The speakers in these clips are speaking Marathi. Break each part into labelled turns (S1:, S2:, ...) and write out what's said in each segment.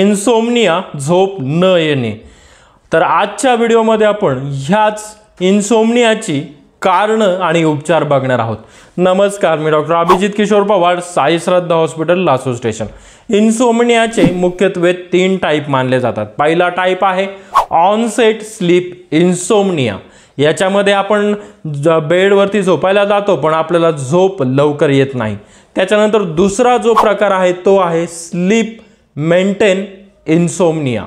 S1: इन्सोमनिया झोप न येणे तर आजच्या व्हिडिओमध्ये आपण ह्याच इन्सोमनियाची कारणं आणि उपचार बघणार आहोत नमस्कार मी doctor Abhijit Kishor Pawar Sai Shraddha hospital Lasu station इन्सोमनियाचे मुख्यत्वे तीन टाईप मानले जातात पहिला टाईप आहे ऑनसेट स्लीप इन्सोमनिया याच्यामध्ये आपण बेडवरती झोपायला जातो पण आपल्याला झोप लवकर येत नाही त्याच्यानंतर दुसरा जो प्रकार आहे तो आहे sleep maintain insomnia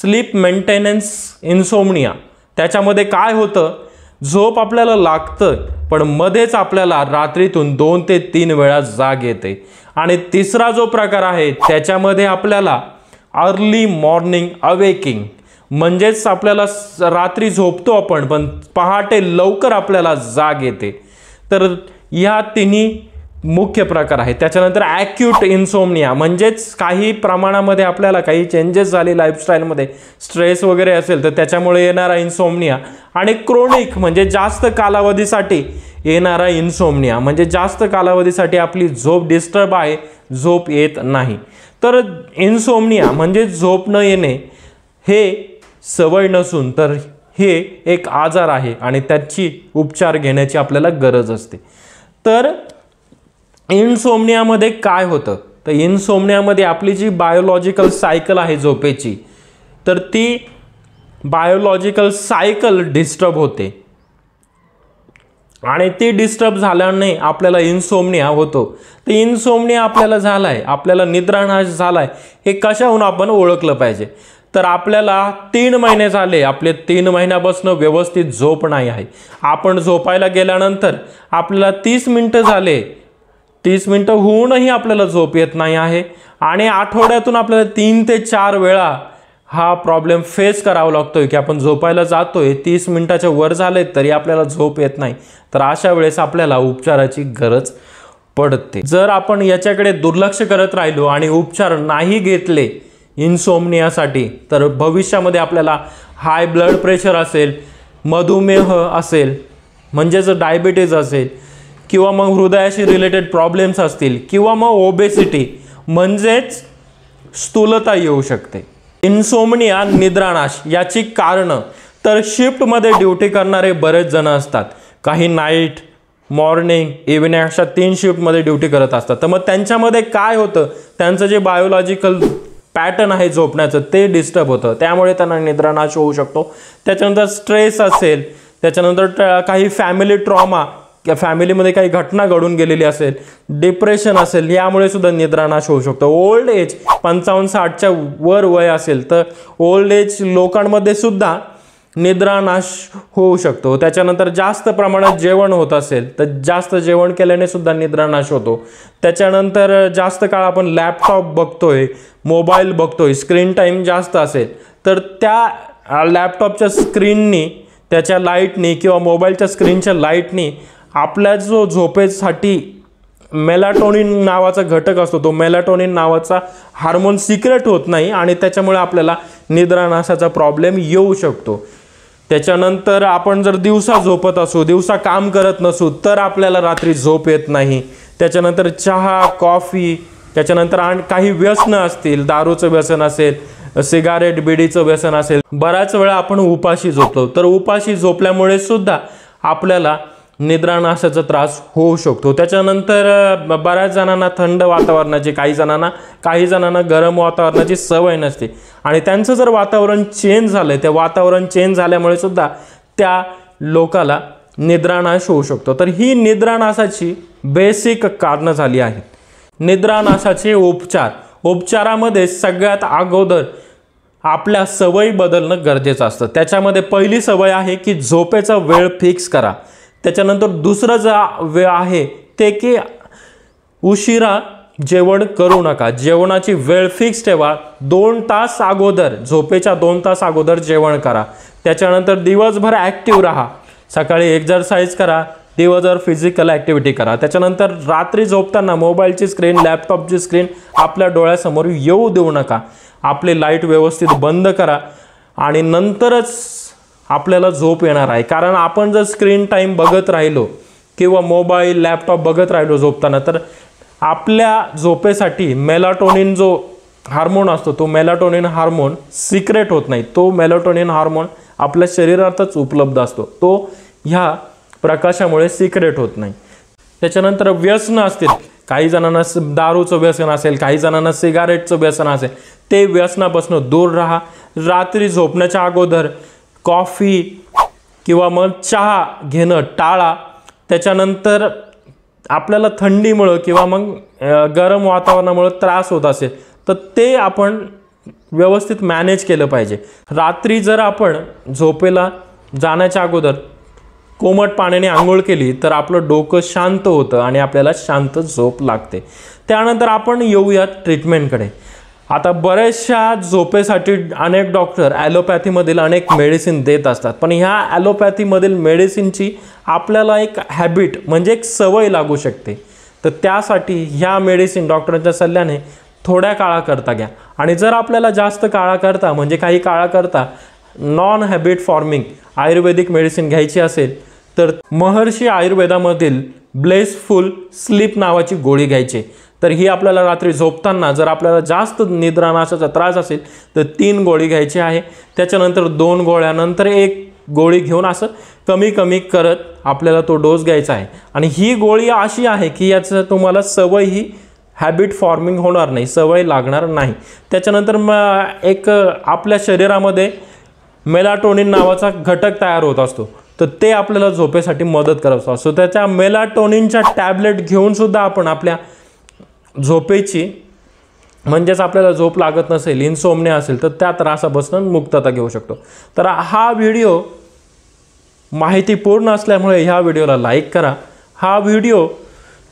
S1: sleep maintenance insomnia त्याच्यामध्ये काय होतं झोप आपल्याला लागतं पण मध्येच आपल्याला रात्रीतून दोन ते तीन वेळा जाग येते आणि तिसरा जो प्रकार आहे त्याच्यामध्ये आपल्याला अर्ली मॉर्निंग अवेकिंग म्हणजेच आपल्याला रात्री झोपतो आपण पण पहाटे लवकर आपल्याला जाग येते तर ह्या तिन्ही मुख्य प्रकार आहे त्याच्यानंतर ॲक्यूट इन्सोमनिया म्हणजेच काही प्रमाणामध्ये आपल्याला काही चेंजेस झाले लाईफस्टाईलमध्ये स्ट्रेस वगैरे असेल तर त्याच्यामुळे येणारा इन्सोमनिया आणि क्रोनिक म्हणजे जास्त कालावधीसाठी येणारा इन्सोमनिया म्हणजे जास्त कालावधीसाठी आपली झोप डिस्टर्ब आहे झोप येत नाही तर इन्सोमनिया म्हणजे झोप न येणे हे सवय नसून तर हे एक आजार आहे आणि त्याची उपचार घेण्याची आपल्याला गरज असते तर इनसोमनियामध्ये काय होतं तर इनसोमनियामध्ये आपली जी बायोलॉजिकल सायकल आहे झोपेची तर ती बायोलॉजिकल सायकल डिस्टर्ब होते आणि ती डिस्टर्ब झाल्याने आपल्याला इन्सोमनिया होतो तर इन्सोमनिया आपल्याला झाला आहे आपल्याला निद्रानाश झाला आहे हे कशाहून आपण ओळखलं पाहिजे तर आपल्याला तीन महिने झाले आपले तीन महिन्यापासून व्यवस्थित झोप नाही आहे आपण झोपायला गेल्यानंतर आपल्याला तीस मिनटं झाले तीस मिनटं होऊनही आपल्याला झोप येत नाही आहे आणि आठवड्यातून आपल्याला तीन ते चार वेळा हा प्रॉब्लेम फेस करावा लागतो आहे की आपण झोपायला जातो आहे तीस मिनटाच्या वर झाले तरी आपल्याला झोप येत नाही तर अशा वेळेस आपल्याला उपचाराची गरज पडते जर आपण याच्याकडे दुर्लक्ष करत राहिलो आणि उपचार नाही घेतले इन्सोमनियासाठी तर भविष्यामध्ये आपल्याला हाय ब्लड प्रेशर असेल मधुमेह असेल म्हणजेच डायबिटीज असेल किंवा मग हृदयाशी रिलेटेड प्रॉब्लेम्स असतील किंवा मग ओबेसिटी म्हणजेच स्थूलता येऊ शकते इन्सोमनिया निद्रानाश याची कारणं तर शिफ्टमध्ये ड्युटी करणारे बरेच जण असतात काही नाईट मॉर्निंग इव्हनिंग अशा तीन शिफ्टमध्ये ड्युटी करत असतात तर मग त्यांच्यामध्ये काय होतं त्यांचं जे बायोलॉजिकल पॅटर्न आहे झोपण्याचं ते डिस्टर्ब होतं त्यामुळे त्यांना निद्रानाश होऊ शकतो त्याच्यानंतर स्ट्रेस असेल त्याच्यानंतर काही फॅमिली ट्रॉमा किंवा फॅमिलीमध्ये काही घटना घडून गेलेली असेल डिप्रेशन असेल यामुळे सुद्धा निद्रानाश होऊ शकतो ओल्ड एज पंचावन्न साठच्या वर वय असेल तर ओल्ड एज लोकांमध्ये सुद्धा निद्रानाश होऊ शकतो त्याच्यानंतर जास्त प्रमाणात जेवण होत असेल तर जास्त जेवण केल्याने सुद्धा निद्रानाश होतो त्याच्यानंतर जास्त काळ आपण लॅपटॉप बघतोय मोबाईल बघतोय स्क्रीन टाईम जास्त असेल तर त्या लॅपटॉपच्या स्क्रीननी त्याच्या लाईटनी किंवा मोबाईलच्या स्क्रीनच्या लाईटनी आपल्या जो झोपेसाठी मेलाटोनिन नावाचा घटक असतो तो मेलाटोनिन नावाचा हार्मोन सिक्रेट होत नाही आणि त्याच्यामुळे आपल्याला निद्रानाशाचा प्रॉब्लेम येऊ शकतो त्याच्यानंतर आपण जर दिवसा झोपत असू दिवसा काम करत नसू तर आपल्याला रात्री झोप येत नाही त्याच्यानंतर चहा कॉफी त्याच्यानंतर आणि काही व्यसनं असतील दारूचं व्यसन असेल सिगारेट बिडीचं व्यसन असेल बऱ्याच वेळा आपण उपाशी झोपतो तर उपाशी झोपल्यामुळे सुद्धा आपल्याला निद्रानाशाचा त्रास होऊ शकतो त्याच्यानंतर बऱ्याच जणांना थंड वातावरणाची काही जणांना काही जणांना गरम वातावरणाची सवय नसते आणि त्यांचं जर वातावरण चेंज झालं ते वातावरण चेंज झाल्यामुळे सुद्धा त्या लोकाला निद्रानाश होऊ शकतो तर ही निद्रानाशाची बेसिक कारणं झाली आहेत निद्रानाशाचे उपचार उपचारामध्ये सगळ्यात अगोदर आपल्या सवयी बदलणं गरजेचं असतं त्याच्यामध्ये पहिली सवय आहे की झोपेचा वेळ फिक्स करा त्याच्यानंतर दुसरं जे वे आहे ते की उशिरा जेवण करू नका जेवणाची वेळ फिक्स ठेवा दोन तास अगोदर झोपेच्या दोन तास अगोदर जेवण करा त्याच्यानंतर दिवसभर ॲक्टिव्ह राहा सकाळी एक्झरसाईज करा दिवसभर फिजिकल ॲक्टिव्हिटी करा त्याच्यानंतर रात्री झोपताना मोबाईलची स्क्रीन लॅपटॉपची स्क्रीन आपल्या डोळ्यासमोर येऊ देऊ नका आपली लाईट व्यवस्थित बंद करा आणि नंतरच आपल्याला झोप येणार आहे कारण आपण जर स्क्रीन टाईम बघत राहिलो किंवा मोबाईल लॅपटॉप बघत राहिलो झोपताना तर आपल्या झोपेसाठी मेलाटोनिन जो हार्मोन असतो तो मेलाटोनिन हार्मोन सिक्रेट होत नाही तो मेलाटोनिन हार्मोन आपल्या शरीरातच उपलब्ध असतो तो ह्या प्रकाशामुळे सिक्रेट होत नाही त्याच्यानंतर व्यसन असतील काही जणांना दारूचं व्यसन असेल काही जणांना सिगारेटचं व्यसन असेल ते व्यसनापासून दूर राहा रात्री झोपण्याच्या अगोदर कॉफी किंवा मग चहा घेणं टाळा त्याच्यानंतर आपल्याला थंडीमुळं किंवा मग गरम वातावरणामुळं त्रास होत असेल तर ते आपण व्यवस्थित मॅनेज केलं पाहिजे रात्री जर आपण झोपेला जाण्याच्या अगोदर कोमट पाण्याने आंघोळ केली तर आपलं डोकं शांत होतं आणि आपल्याला शांत झोप लागते त्यानंतर आपण येऊयात ट्रीटमेंटकडे आता बऱ्याचशा झोपेसाठी अनेक डॉक्टर ॲलोपॅथीमधील अनेक मेडिसिन देत असतात पण ह्या ॲलोपॅथीमधील मेडिसिनची आपल्याला एक हॅबिट म्हणजे एक सवय लागू शकते तर त्यासाठी ह्या मेडिसिन डॉक्टरांच्या सल्ल्याने थोड्या काळाकरता घ्या आणि जर आपल्याला जास्त काळाकरता म्हणजे काही काळाकरता non habit forming Ayurvedic medicine घ्यायची असेल तर महर्षी आयुर्वेदामधील ब्लेसफुल स्लीप नावाची गोळी घ्यायची तर ही आपल्याला रात्री झोपताना जर आपल्याला जास्त निद्रानाशाचा त्रास असेल तर तीन गोळी घ्यायची आहे त्याच्यानंतर दोन गोळ्यानंतर एक गोळी घेऊन असं कमी कमी करत आपल्याला तो डोस घ्यायचा आहे आणि ही गोळी अशी आहे की याचं तुम्हाला सवय ही हॅबिट फॉर्मिंग होणार नाही सवय लागणार नाही त्याच्यानंतर मग एक आपल्या शरीरामध्ये मेलाटोनिन नावाचा घटक तयार होत असतो तर ते आपल्याला झोपेसाठी मदत करत असतो त्याच्या मेलाटोनिनच्या टॅबलेट घेऊनसुद्धा आपण आपल्या झोपेची म्हणजेच आपल्याला झोप लागत नसेल इन्सोमने असेल तर त्या त्रासापासून मुक्तता घेऊ शकतो तर हा व्हिडिओ माहितीपूर्ण असल्यामुळे ह्या व्हिडिओला लाईक करा हा व्हिडिओ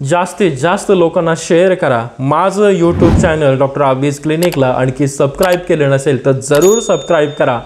S1: जास्तीत जास्त लोकांना शेअर करा माझं यूट्यूब चॅनल डॉक्टर आबीज क्लिनिकला आणखी सबस्क्राईब केले नसेल तर जरूर सबस्क्राईब करा